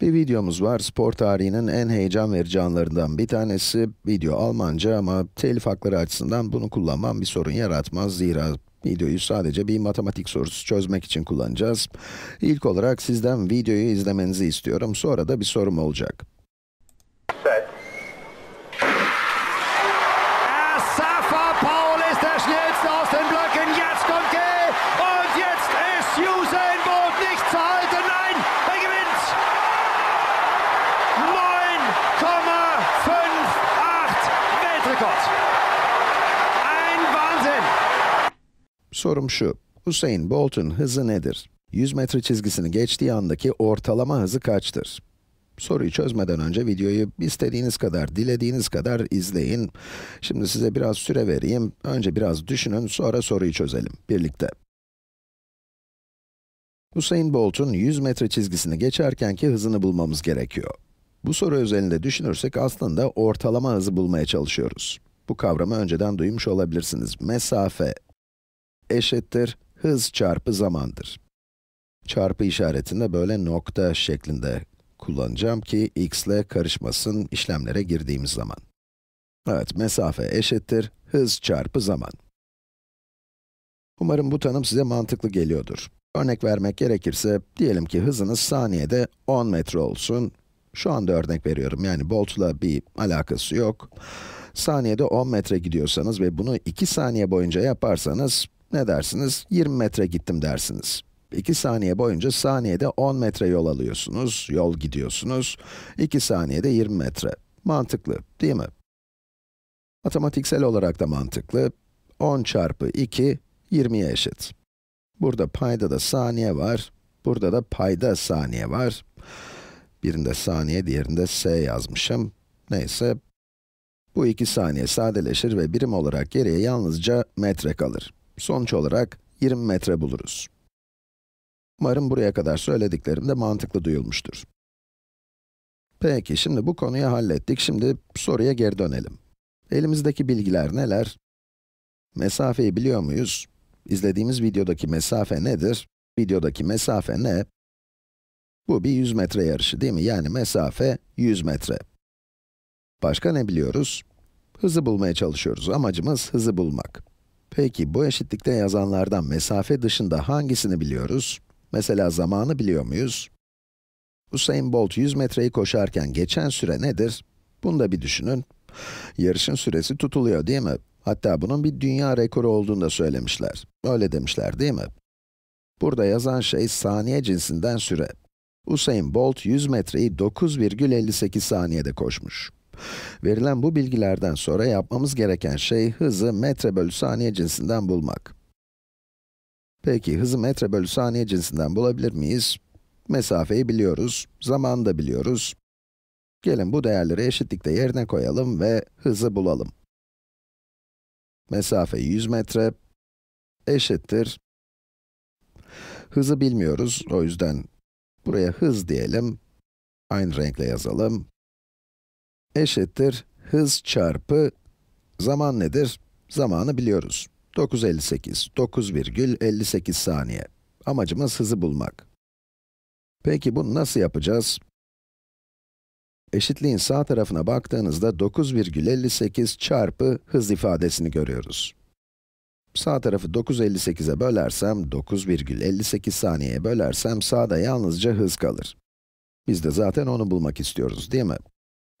Bir videomuz var, spor tarihinin en heyecan verici anlarından bir tanesi. Video Almanca ama telif hakları açısından bunu kullanmam bir sorun yaratmaz. Zira videoyu sadece bir matematik sorusu çözmek için kullanacağız. İlk olarak sizden videoyu izlemenizi istiyorum, sonra da bir sorum olacak. Sorum şu, Hüseyin Bolt'un hızı nedir? 100 metre çizgisini geçtiği andaki ortalama hızı kaçtır? Soruyu çözmeden önce videoyu istediğiniz kadar, dilediğiniz kadar izleyin. Şimdi size biraz süre vereyim. Önce biraz düşünün, sonra soruyu çözelim birlikte. Usain Bolt'un 100 metre çizgisini geçerkenki hızını bulmamız gerekiyor. Bu soru özelinde düşünürsek aslında ortalama hızı bulmaya çalışıyoruz. Bu kavramı önceden duymuş olabilirsiniz. Mesafe, eşittir hız çarpı zamandır. Çarpı işaretini de böyle nokta şeklinde kullanacağım ki x ile karışmasın işlemlere girdiğimiz zaman. Evet, mesafe eşittir hız çarpı zaman. Umarım bu tanım size mantıklı geliyordur. Örnek vermek gerekirse, diyelim ki hızınız saniyede 10 metre olsun. Şu anda örnek veriyorum, yani Bolt'la bir alakası yok. Saniyede 10 metre gidiyorsanız ve bunu 2 saniye boyunca yaparsanız, ne dersiniz? 20 metre gittim dersiniz. 2 saniye boyunca saniyede 10 metre yol alıyorsunuz, yol gidiyorsunuz. 2 saniyede 20 metre. Mantıklı, değil mi? Matematiksel olarak da mantıklı. 10 çarpı 2, 20'ye eşit. Burada payda da saniye var, burada da payda saniye var. Birinde saniye, diğerinde s yazmışım. Neyse, bu 2 saniye sadeleşir ve birim olarak geriye yalnızca metre kalır. Sonuç olarak 20 metre buluruz. Umarım buraya kadar söylediklerim de mantıklı duyulmuştur. Peki, şimdi bu konuyu hallettik. Şimdi soruya geri dönelim. Elimizdeki bilgiler neler? Mesafeyi biliyor muyuz? İzlediğimiz videodaki mesafe nedir? Videodaki mesafe ne? Bu bir 100 metre yarışı değil mi? Yani mesafe 100 metre. Başka ne biliyoruz? Hızı bulmaya çalışıyoruz. Amacımız hızı bulmak. Peki bu eşitlikte yazanlardan mesafe dışında hangisini biliyoruz? Mesela zamanı biliyor muyuz? Usain Bolt 100 metreyi koşarken geçen süre nedir? Bunu da bir düşünün. Yarışın süresi tutuluyor değil mi? Hatta bunun bir dünya rekoru olduğunu da söylemişler. Öyle demişler değil mi? Burada yazan şey saniye cinsinden süre. Usain Bolt 100 metreyi 9,58 saniyede koşmuş. Verilen bu bilgilerden sonra yapmamız gereken şey hızı metre bölü saniye cinsinden bulmak. Peki hızı metre bölü saniye cinsinden bulabilir miyiz? Mesafeyi biliyoruz, zamanı da biliyoruz. Gelin bu değerleri eşitlikte yerine koyalım ve hızı bulalım. Mesafe 100 metre eşittir. Hızı bilmiyoruz, o yüzden buraya hız diyelim. Aynı renkle yazalım eşittir hız çarpı zaman nedir? Zamanı biliyoruz. 9.58, 9,58 saniye. Amacımız hızı bulmak. Peki bunu nasıl yapacağız? Eşitliğin sağ tarafına baktığınızda 9,58 çarpı hız ifadesini görüyoruz. Sağ tarafı 9,58'e bölersem, 9,58 saniyeye bölersem sağda yalnızca hız kalır. Biz de zaten onu bulmak istiyoruz, değil mi?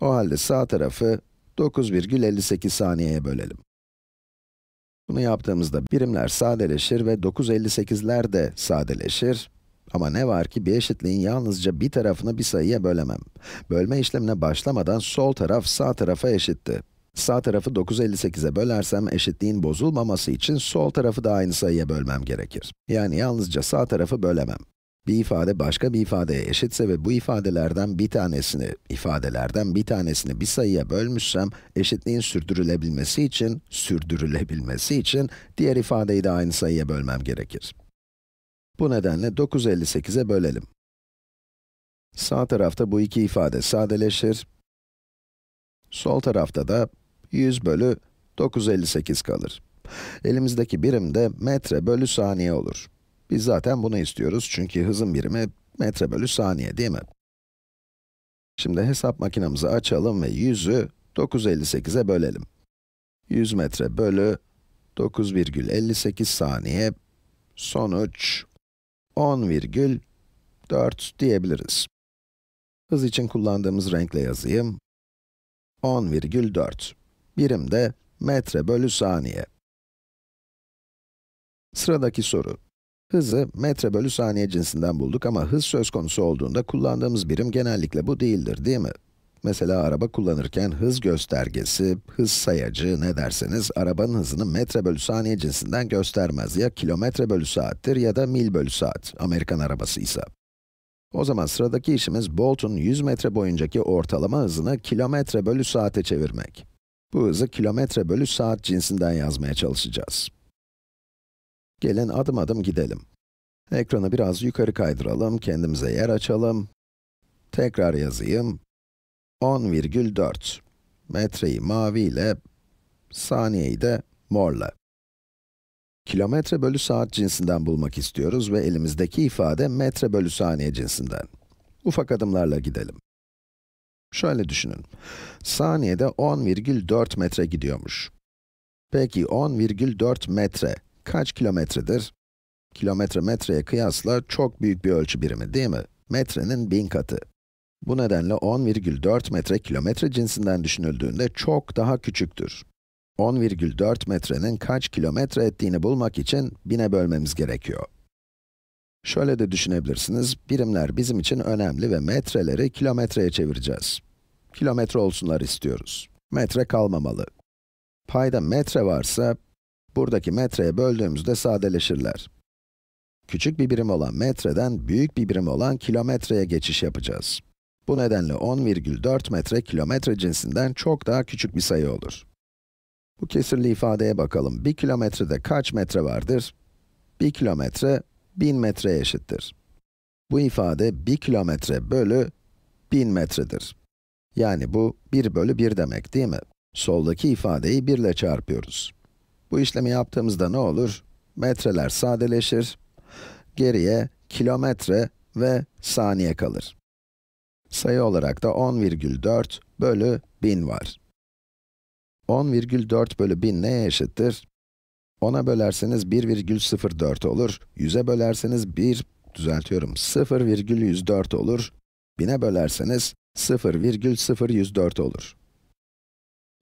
O halde sağ tarafı 9,58 saniyeye bölelim. Bunu yaptığımızda birimler sadeleşir ve 9,58'ler de sadeleşir. Ama ne var ki bir eşitliğin yalnızca bir tarafını bir sayıya bölemem. Bölme işlemine başlamadan sol taraf sağ tarafa eşitti. Sağ tarafı 9,58'e bölersem eşitliğin bozulmaması için sol tarafı da aynı sayıya bölmem gerekir. Yani yalnızca sağ tarafı bölemem. Bir ifade başka bir ifadeye eşitse ve bu ifadelerden bir tanesini, ifadelerden bir tanesini bir sayıya bölmüşsem, eşitliğin sürdürülebilmesi için, sürdürülebilmesi için diğer ifadeyi de aynı sayıya bölmem gerekir. Bu nedenle 958'e bölelim. Sağ tarafta bu iki ifade sadeleşir. Sol tarafta da 100 bölü 958 kalır. Elimizdeki birim de metre bölü saniye olur. Biz zaten bunu istiyoruz çünkü hızın birimi metre bölü saniye değil mi? Şimdi hesap makinemizi açalım ve 100'ü 9.58'e bölelim. 100 metre bölü 9,58 saniye, sonuç 10,4 diyebiliriz. Hız için kullandığımız renkle yazayım. 10,4. Birim de metre bölü saniye. Sıradaki soru. Hızı metre bölü saniye cinsinden bulduk ama hız söz konusu olduğunda kullandığımız birim genellikle bu değildir, değil mi? Mesela araba kullanırken hız göstergesi, hız sayacı ne derseniz arabanın hızını metre bölü saniye cinsinden göstermez. Ya kilometre bölü saattir ya da mil bölü saat, Amerikan arabası ise. O zaman sıradaki işimiz Bolt'un 100 metre boyuncaki ortalama hızını kilometre bölü saate çevirmek. Bu hızı kilometre bölü saat cinsinden yazmaya çalışacağız. Gelin adım adım gidelim. Ekranı biraz yukarı kaydıralım, kendimize yer açalım. Tekrar yazayım. 10,4 metreyi mavi ile, saniyeyi de morla. Kilometre bölü saat cinsinden bulmak istiyoruz ve elimizdeki ifade metre bölü saniye cinsinden. Ufak adımlarla gidelim. Şöyle düşünün. Saniyede 10,4 metre gidiyormuş. Peki 10,4 metre kaç kilometredir? Kilometre metreye kıyasla çok büyük bir ölçü birimi değil mi? Metrenin bin katı. Bu nedenle 10,4 metre kilometre cinsinden düşünüldüğünde çok daha küçüktür. 10,4 metrenin kaç kilometre ettiğini bulmak için bine bölmemiz gerekiyor. Şöyle de düşünebilirsiniz, birimler bizim için önemli ve metreleri kilometreye çevireceğiz. Kilometre olsunlar istiyoruz. Metre kalmamalı. Payda metre varsa, Buradaki metreye böldüğümüzde sadeleşirler. Küçük bir birim olan metreden büyük bir birim olan kilometreye geçiş yapacağız. Bu nedenle 10,4 metre kilometre cinsinden çok daha küçük bir sayı olur. Bu kesirli ifadeye bakalım. 1 kilometrede kaç metre vardır? 1 kilometre 1000 metreye eşittir. Bu ifade 1 kilometre bölü 1000 metredir. Yani bu 1 bölü 1 demek değil mi? Soldaki ifadeyi 1 ile çarpıyoruz. Bu işlemi yaptığımızda ne olur? Metreler sadeleşir. Geriye kilometre ve saniye kalır. Sayı olarak da 10,4 bölü 1000 var. 10,4 bölü 1000 neye eşittir? 10'a bölerseniz 1,04 olur, 100'e bölerseniz 1, düzeltiyorum, 0,104 olur, 1000'e bölerseniz 0,0104 olur.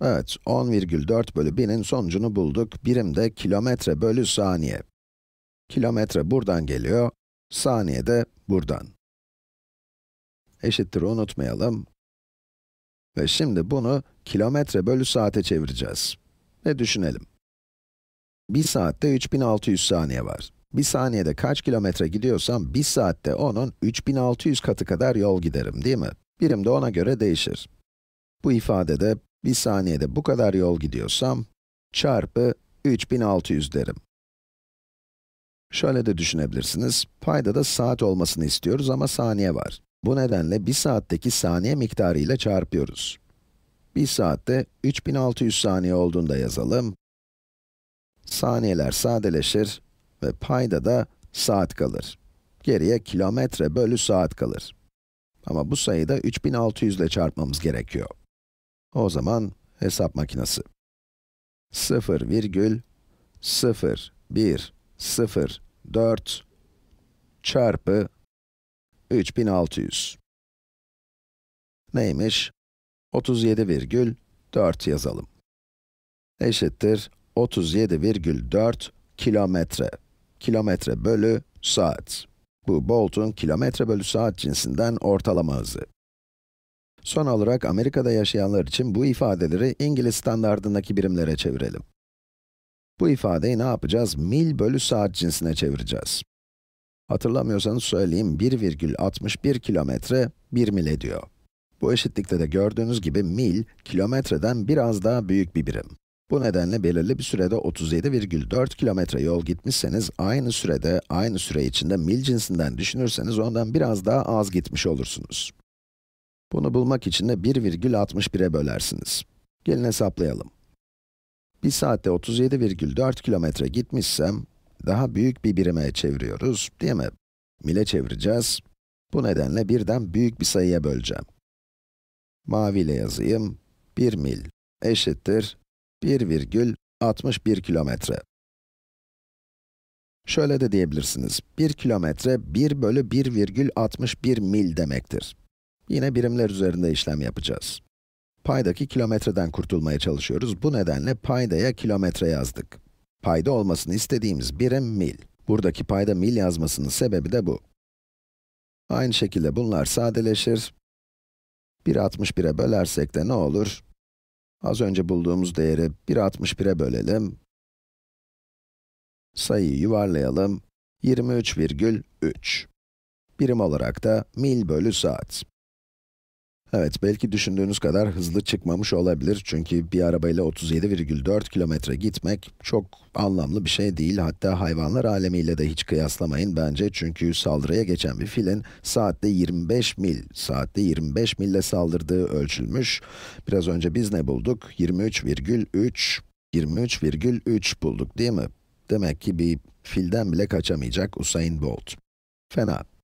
Evet, 10,4 bölü 1'in sonucunu bulduk. Birim de kilometre bölü saniye. Kilometre buradan geliyor, saniye de buradan. Eşittir unutmayalım. Ve şimdi bunu kilometre bölü saate çevireceğiz. Ve düşünelim. 1 saatte 3600 saniye var. 1 saniyede kaç kilometre gidiyorsam 1 saatte onun 3600 katı kadar yol giderim değil mi? Birim de ona göre değişir. Bu ifadede bir saniyede bu kadar yol gidiyorsam, çarpı 3600 derim. Şöyle de düşünebilirsiniz, payda da saat olmasını istiyoruz ama saniye var. Bu nedenle bir saatteki saniye miktarı ile çarpıyoruz. Bir saatte 3600 saniye olduğunda yazalım. Saniyeler sadeleşir ve payda da saat kalır. Geriye kilometre bölü saat kalır. Ama bu sayıda 3600 ile çarpmamız gerekiyor. O zaman hesap makinesi. 0,0104 çarpı 3600. Neymiş? 37,4 yazalım. Eşittir 37,4 kilometre. Kilometre bölü saat. Bu Bolt'un kilometre bölü saat cinsinden ortalama hızı. Son olarak Amerika'da yaşayanlar için bu ifadeleri İngiliz standartındaki birimlere çevirelim. Bu ifadeyi ne yapacağız? Mil bölü saat cinsine çevireceğiz. Hatırlamıyorsanız söyleyeyim, 1,61 kilometre 1 mil ediyor. Bu eşitlikte de gördüğünüz gibi mil, kilometreden biraz daha büyük bir birim. Bu nedenle belirli bir sürede 37,4 kilometre yol gitmişseniz, aynı sürede, aynı süre içinde mil cinsinden düşünürseniz ondan biraz daha az gitmiş olursunuz. Bunu bulmak için de 1,61'e bölersiniz. Gelin hesaplayalım. 1 saatte 37,4 kilometre gitmişsem, daha büyük bir birime çeviriyoruz, değil mi? Mile çevireceğiz. Bu nedenle birden büyük bir sayıya böleceğim. Mavi ile yazayım. 1 mil eşittir 1,61 kilometre. Şöyle de diyebilirsiniz. 1 kilometre 1 bölü 1,61 mil demektir. Yine birimler üzerinde işlem yapacağız. Paydaki kilometreden kurtulmaya çalışıyoruz. Bu nedenle paydaya kilometre yazdık. Payda olmasını istediğimiz birim mil. Buradaki payda mil yazmasının sebebi de bu. Aynı şekilde bunlar sadeleşir. 1.61'e bölersek de ne olur? Az önce bulduğumuz değeri 1.61'e bölelim. Sayıyı yuvarlayalım. 23,3. Birim olarak da mil bölü saat. Evet, belki düşündüğünüz kadar hızlı çıkmamış olabilir. Çünkü bir arabayla 37,4 kilometre gitmek çok anlamlı bir şey değil. Hatta hayvanlar alemiyle de hiç kıyaslamayın bence. Çünkü saldırıya geçen bir filin saatte 25 mil, saatte 25 mille saldırdığı ölçülmüş. Biraz önce biz ne bulduk? 23,3, 23,3 bulduk değil mi? Demek ki bir filden bile kaçamayacak Usain Bolt. Fena.